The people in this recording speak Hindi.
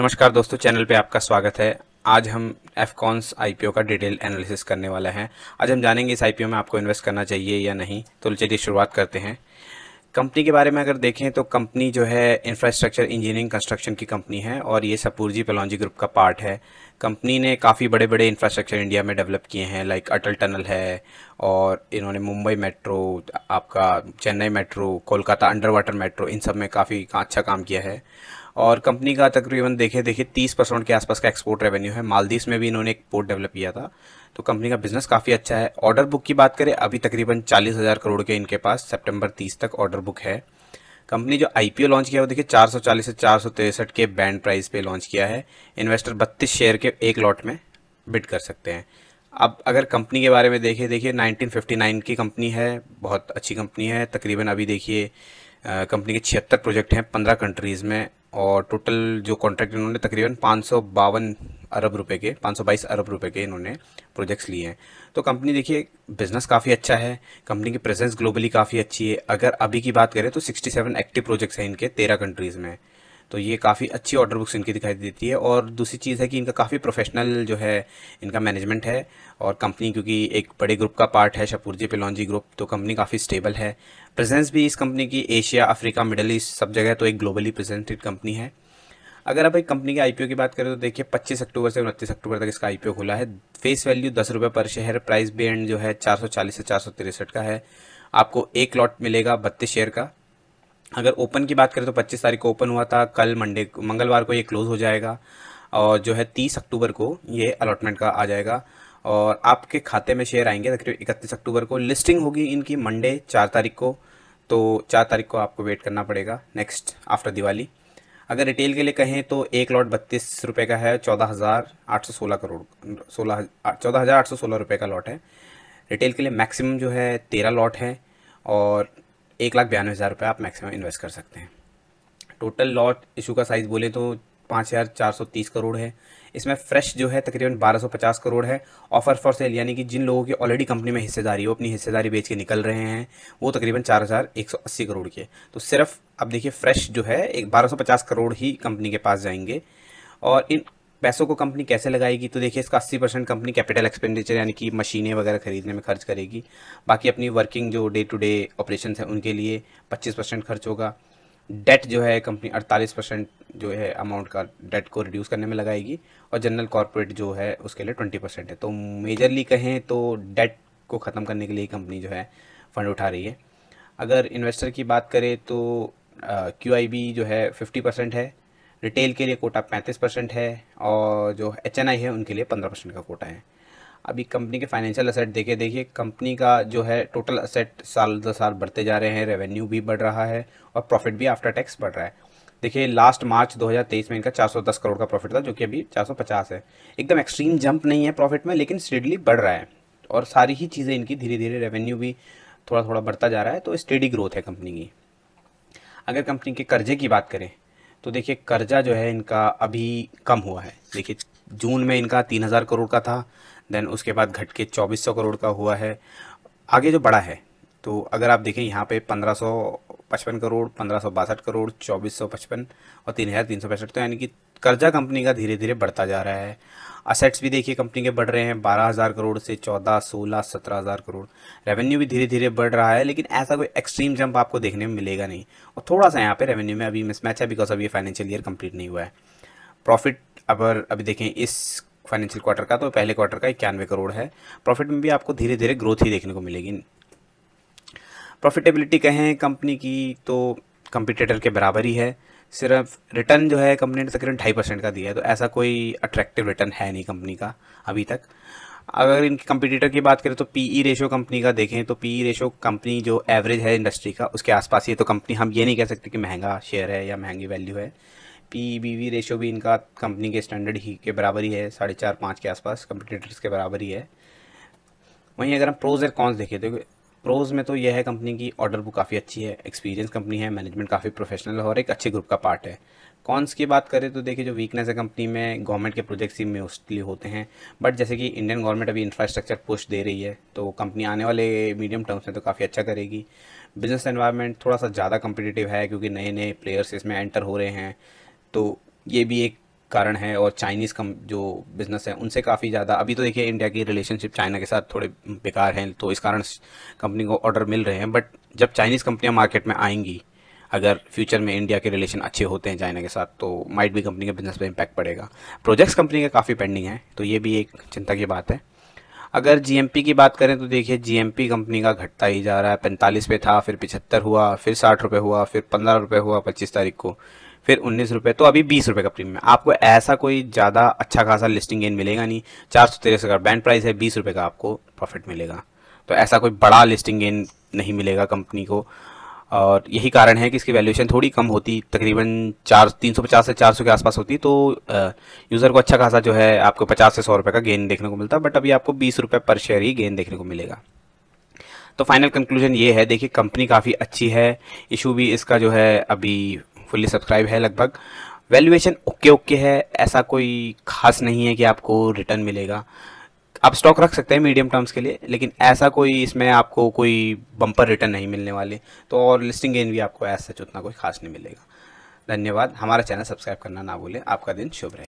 नमस्कार दोस्तों चैनल पे आपका स्वागत है आज हम एफकॉन्स आईपीओ का डिटेल एनालिसिस करने वाला है आज हम जानेंगे इस आईपीओ में आपको इन्वेस्ट करना चाहिए या नहीं तो चलिए शुरुआत करते हैं कंपनी के बारे में अगर देखें तो कंपनी जो है इंफ्रास्ट्रक्चर इंजीनियरिंग कंस्ट्रक्शन की कंपनी है और ये सपूरजी पलौजी ग्रुप का पार्ट है कंपनी ने काफ़ी बड़े बड़े इंफ्रास्ट्रक्चर इंडिया में डेवलप किए हैं लाइक अटल टनल है और इन्होंने मुंबई मेट्रो आपका Chennai metro Kolkata under water metro इन सब में काफ़ी अच्छा काम किया है और कंपनी का तकरीबन देखे देखिए तीस परसेंट के आसपास का एक्सपोर्ट रेवेन्यू है मालदीव में भी इन्होंने एक पोर्ट डेवलप किया था तो कंपनी का बिजनेस काफ़ी अच्छा है ऑर्डर बुक की बात करें अभी तकरीबन चालीस हज़ार करोड़ के इनके पास सितंबर तीस तक ऑर्डर बुक है कंपनी जो आई लॉन्च किया वो देखिए चार से चार के बैंड प्राइस पे लॉन्च किया है इन्वेस्टर बत्तीस शेयर के एक लॉट में बिड कर सकते हैं अब अगर कंपनी के बारे में देखें देखिए नाइनटीन की कंपनी है बहुत अच्छी कंपनी है तकरीबन अभी देखिए कंपनी के छिहत्तर प्रोजेक्ट हैं पंद्रह कंट्रीज़ में और टोटल जो कॉन्ट्रैक्ट इन्होंने तकरीबन पाँच अरब रुपए के 522 अरब रुपए के इन्होंने प्रोजेक्ट्स लिए हैं तो कंपनी देखिए बिज़नेस काफ़ी अच्छा है कंपनी की प्रेजेंस ग्लोबली काफ़ी अच्छी है अगर अभी की बात करें तो 67 एक्टिव प्रोजेक्ट्स हैं इनके 13 कंट्रीज़ में तो ये काफ़ी अच्छी ऑर्डर बुक्स इनकी दिखाई देती है और दूसरी चीज़ है कि इनका काफ़ी प्रोफेशनल जो है इनका मैनेजमेंट है और कंपनी क्योंकि एक बड़े ग्रुप का पार्ट है शपूरजी पिलौजी ग्रुप तो कंपनी काफ़ी स्टेबल है प्रेजेंस भी इस कंपनी की एशिया अफ्रीका मिडल ईस्ट सब जगह तो एक ग्लोबली प्रेजेंटेड कंपनी है अगर आप एक कंपनी के आईपीओ की बात करें तो देखिए 25 अक्टूबर से उनतीस अक्टूबर तक इसका आईपीओ खुला है फेस वैल्यू दस रुपये पर शेयर प्राइस बैंड जो है 440 से चार का है आपको एक लॉट मिलेगा बत्तीस शेयर का अगर ओपन की बात करें तो 25 तारीख को ओपन हुआ था कल मंडे मंगलवार को ये क्लोज़ हो जाएगा और जो है 30 अक्टूबर को ये अलॉटमेंट का आ जाएगा और आपके खाते में शेयर आएंगे तकरीबन इकतीस अक्टूबर को लिस्टिंग होगी इनकी मंडे चार तारीख को तो चार तारीख को आपको वेट करना पड़ेगा नेक्स्ट आफ्टर दिवाली अगर रिटेल के लिए कहें तो एक लॉट बत्तीस रुपये का है चौदह हज़ार आठ सौ सोलह करोड़ सोलह चौदह हज़ार आठ सौ सोलह रुपये का लॉट है रिटेल के लिए मैक्सिमम जो है तेरह लॉट है और एक लाख बयानवे हज़ार रुपये आप मैक्सिमम इन्वेस्ट कर सकते हैं टोटल लॉट इशू का साइज़ बोले तो पाँच हज़ार चार सौ तीस करोड़ है इसमें फ्रेश जो है तकरीबन बारह सौ पचास करोड़ है ऑफर फॉर सेल यानी कि जिन लोगों की ऑलरेडी कंपनी में हिस्सेदारी हो अपनी हिस्सेदारी बेच के निकल रहे हैं वो तकरीबन चार हज़ार एक सौ अस्सी करोड़ की है तो सिर्फ अब देखिए फ्रेश जो है एक बारह सौ पचास करोड़ ही कंपनी के पास जाएंगे और इन पैसों को कंपनी कैसे लगाएगी तो देखिए इसका 80 परसेंट कंपनी कैपिटल एक्सपेंडिचर यानी कि मशीनें वगैरह खरीदने में खर्च करेगी बाकी अपनी वर्किंग जो डे टू डे ऑपरेशन है उनके लिए पच्चीस परसेंट खर्च होगा डेट जो है कंपनी 48 परसेंट जो है अमाउंट का डेट को रिड्यूस करने में लगाएगी और जनरल कॉरपोरेट जो है उसके लिए ट्वेंटी परसेंट है तो मेजरली कहें तो डेट को ख़त्म करने के लिए कंपनी जो है फ़ंड उठा रही है अगर इन्वेस्टर की बात करें तो क्यू uh, जो है फिफ्टी परसेंट है रिटेल के लिए कोटा पैंतीस परसेंट है और जो एच है उनके लिए पंद्रह परसेंट का कोटा है अभी कंपनी के फाइनेंशियल असेट देखिए देखिए कंपनी का जो है टोटल असेट साल दर साल बढ़ते जा रहे हैं रेवेन्यू भी बढ़ रहा है और प्रॉफिट भी आफ्टर टैक्स बढ़ रहा है देखिए लास्ट मार्च 2023 में इनका 410 करोड़ का प्रॉफिट था जो कि अभी 450 है एकदम एक्सट्रीम जंप नहीं है प्रॉफिट में लेकिन स्टेडली बढ़ रहा है और सारी ही चीज़ें इनकी धीरे धीरे रेवेन्यू भी थोड़ा थोड़ा बढ़ता जा रहा है तो स्टेडी ग्रोथ है कंपनी की अगर कंपनी के कर्जे की बात करें तो देखिए कर्जा जो है इनका अभी कम हुआ है देखिए जून में इनका तीन हज़ार करोड़ का था देन उसके बाद घट के चौबीस सौ करोड़ का हुआ है आगे जो बड़ा है तो अगर आप देखें यहाँ पे पंद्रह सौ पचपन करोड़ पंद्रह सौ बासठ करोड़ चौबीस सौ पचपन और तीन हज़ार तीन सौ पैंसठ तो यानी कि कर्जा कंपनी का धीरे धीरे बढ़ता जा रहा है असेट्स भी देखिए कंपनी के बढ़ रहे हैं बारह हज़ार करोड़ से चौदह सोलह सत्रह हज़ार करोड़ रेवेन्यू भी धीरे धीरे बढ़ रहा है लेकिन ऐसा कोई एक्सट्रीम जंप आपको देखने में मिलेगा नहीं और थोड़ा सा यहाँ पे रेवेन्यू में अभी मिसमैच है बिकॉज अभी फाइनेंशियल ईयर कंप्लीट नहीं हुआ है प्रॉफिट अगर अभी देखें इस फाइनेंशियल क्वार्टर का तो पहले क्वार्टर का इक्यानवे करोड़ है प्रॉफिट में भी आपको धीरे धीरे ग्रोथ ही देखने को मिलेगी प्रॉफिटेबिलिटी कहें कंपनी की तो कंपिटेटर के बराबर ही है सिर्फ रिटर्न जो है कंपनी ने तकरीबन ढाई परसेंट का दिया है तो ऐसा कोई अट्रैक्टिव रिटर्न है नहीं कंपनी का अभी तक अगर इनके कंपिटेटर की बात करें तो पी ई रेशो कंपनी का देखें तो पी ई रेशो कंपनी जो एवरेज है इंडस्ट्री का उसके आसपास ही है तो कंपनी हम ये नहीं कह सकते कि महंगा शेयर है या महंगी वैल्यू है पी बी वी रेशो भी इनका कंपनी के स्टैंडर्ड ही के बराबर ही है साढ़े चार पाँच के आसपास कंपिटेटर्स के बराबर ही है वहीं अगर हम प्रोज एंड कॉन्स देखें तो प्रोज में तो यह है कंपनी की ऑर्डर बुक काफ़ी अच्छी है एक्सपीरियंस कंपनी है मैनेजमेंट काफ़ी प्रोफेशनल है और एक अच्छे ग्रुप का पार्ट है कॉन्स की बात करें तो देखिए जो वीकनेस है कंपनी में गवर्नमेंट के प्रोजेक्ट्स ही मोस्टली होते हैं बट जैसे कि इंडियन गवर्नमेंट अभी इंफ्रास्ट्रक्चर पुश दे रही है तो कंपनी आने वाले मीडियम टर्म्स में तो काफ़ी अच्छा करेगी बिजनेस एनवायरनमेंट थोड़ा सा ज़्यादा कम्पिटिटिव है क्योंकि नए नए प्लेयर्स इसमें एंटर हो रहे हैं तो ये भी एक कारण है और चाइनीज़ कम जो बिज़नेस है उनसे काफ़ी ज़्यादा अभी तो देखिए इंडिया की रिलेशनशिप चाइना के साथ थोड़े बेकार हैं तो इस कारण कंपनी को ऑर्डर मिल रहे हैं बट जब चाइनीज़ कंपनियाँ मार्केट में आएंगी अगर फ्यूचर में इंडिया के रिलेशन अच्छे होते हैं चाइना के साथ तो माइट भी कंपनी के बिज़नेस पर इम्पैक्ट पड़ेगा प्रोजेक्ट्स कंपनी के काफ़ी पेंडिंग है तो ये भी एक चिंता की बात है अगर जीएमपी की बात करें तो देखिए जीएमपी कंपनी का घटता ही जा रहा है पैंतालीस पे था फिर पिछहत्तर हुआ फिर साठ रुपये हुआ फिर पंद्रह रुपये हुआ पच्चीस तारीख को फिर उन्नीस रुपये तो अभी बीस रुपये का प्रीमियम आपको ऐसा कोई ज़्यादा अच्छा खासा लिस्टिंग गेन मिलेगा नहीं चार सौ तेरह का बैंड प्राइस है बीस रुपये का आपको प्रॉफिट मिलेगा तो ऐसा कोई बड़ा लिस्टिंग गेन नहीं मिलेगा कंपनी को और यही कारण है कि इसकी वैल्यूएशन थोड़ी कम होती तकरीबन चार तीन सौ पचास से चार सौ के आसपास होती तो यूज़र को अच्छा खासा जो है आपको पचास से सौ रुपये का गेन देखने को मिलता बट अभी आपको बीस रुपये पर शेयर ही गेन देखने को मिलेगा तो फाइनल कंक्लूजन ये है देखिए कंपनी काफ़ी अच्छी है इशू भी इसका जो है अभी फुल्ली सब्सक्राइब है लगभग वैल्यूएशन ओके ओके है ऐसा कोई खास नहीं है कि आपको रिटर्न मिलेगा आप स्टॉक रख सकते हैं मीडियम टर्म्स के लिए लेकिन ऐसा कोई इसमें आपको कोई बम्पर रिटर्न नहीं मिलने वाले तो और लिस्टिंग गेन भी आपको ऐसा उतना कोई खास नहीं मिलेगा धन्यवाद हमारा चैनल सब्सक्राइब करना ना भूलें आपका दिन शुभ रहे